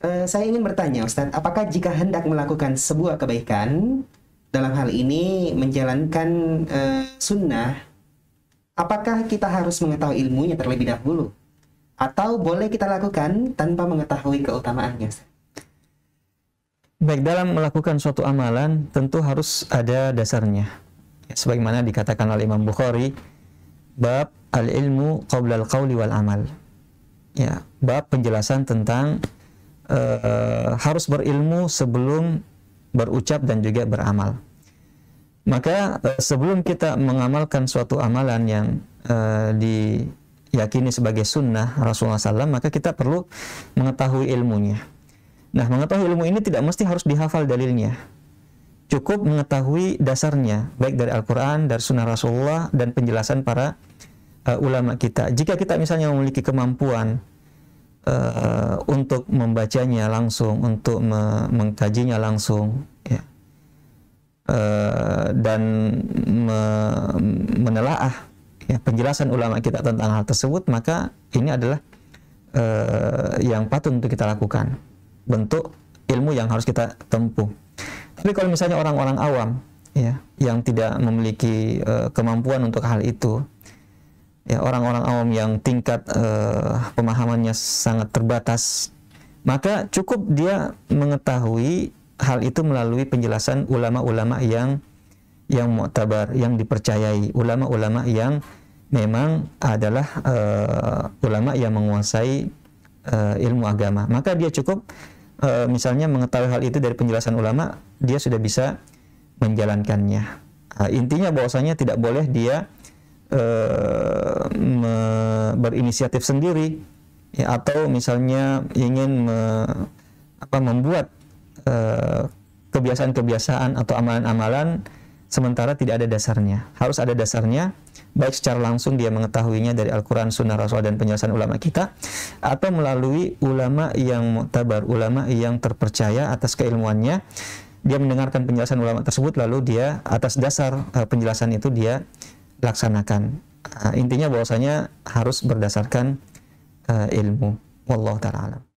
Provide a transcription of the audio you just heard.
Eh, saya ingin bertanya Ustadz, apakah jika hendak melakukan sebuah kebaikan dalam hal ini menjalankan uh, sunnah, apakah kita harus mengetahui ilmunya terlebih dahulu, atau boleh kita lakukan tanpa mengetahui keutamaannya? Baik dalam melakukan suatu amalan tentu harus ada dasarnya. Ya, sebagaimana dikatakan oleh Imam Bukhari, bab al ilmu qabla al qawli wal amal. Ya, bab penjelasan tentang Eh, harus berilmu sebelum berucap dan juga beramal. Maka eh, sebelum kita mengamalkan suatu amalan yang eh, diyakini sebagai sunnah Rasulullah SAW, maka kita perlu mengetahui ilmunya. Nah, mengetahui ilmu ini tidak mesti harus dihafal dalilnya. Cukup mengetahui dasarnya, baik dari Al-Quran, dari sunnah Rasulullah, dan penjelasan para uh, ulama kita. Jika kita misalnya memiliki kemampuan Eh, untuk membacanya langsung, untuk me mengkajinya langsung, ya. uh, dan me menelaah ya, penjelasan ulama kita tentang hal tersebut, maka ini adalah uh, yang patut untuk kita lakukan, bentuk ilmu yang harus kita tempuh. Tapi kalau misalnya orang-orang awam, ya, yang tidak memiliki uh, kemampuan untuk hal itu, ya orang-orang awam yang tingkat uh, pemahamannya sangat terbatas, maka cukup dia mengetahui hal itu melalui penjelasan ulama-ulama yang yang tabar, yang dipercayai, ulama-ulama yang memang adalah uh, ulama yang menguasai uh, ilmu agama. Maka dia cukup uh, misalnya mengetahui hal itu dari penjelasan ulama, dia sudah bisa menjalankannya. Uh, intinya bahwasanya tidak boleh dia uh, me, berinisiatif sendiri ya, atau misalnya ingin me, apa, membuat eh, kebiasaan-kebiasaan atau amalan-amalan sementara tidak ada dasarnya. Harus ada dasarnya, baik secara langsung dia mengetahuinya dari Al-Quran, Sunnah Rasul, dan penjelasan ulama kita, atau melalui ulama yang tabar ulama yang terpercaya atas keilmuannya, dia mendengarkan penjelasan ulama tersebut, lalu dia atas dasar eh, penjelasan itu dia laksanakan uh, intinya bahwasanya harus berdasarkan uh, ilmu. Wallahu taala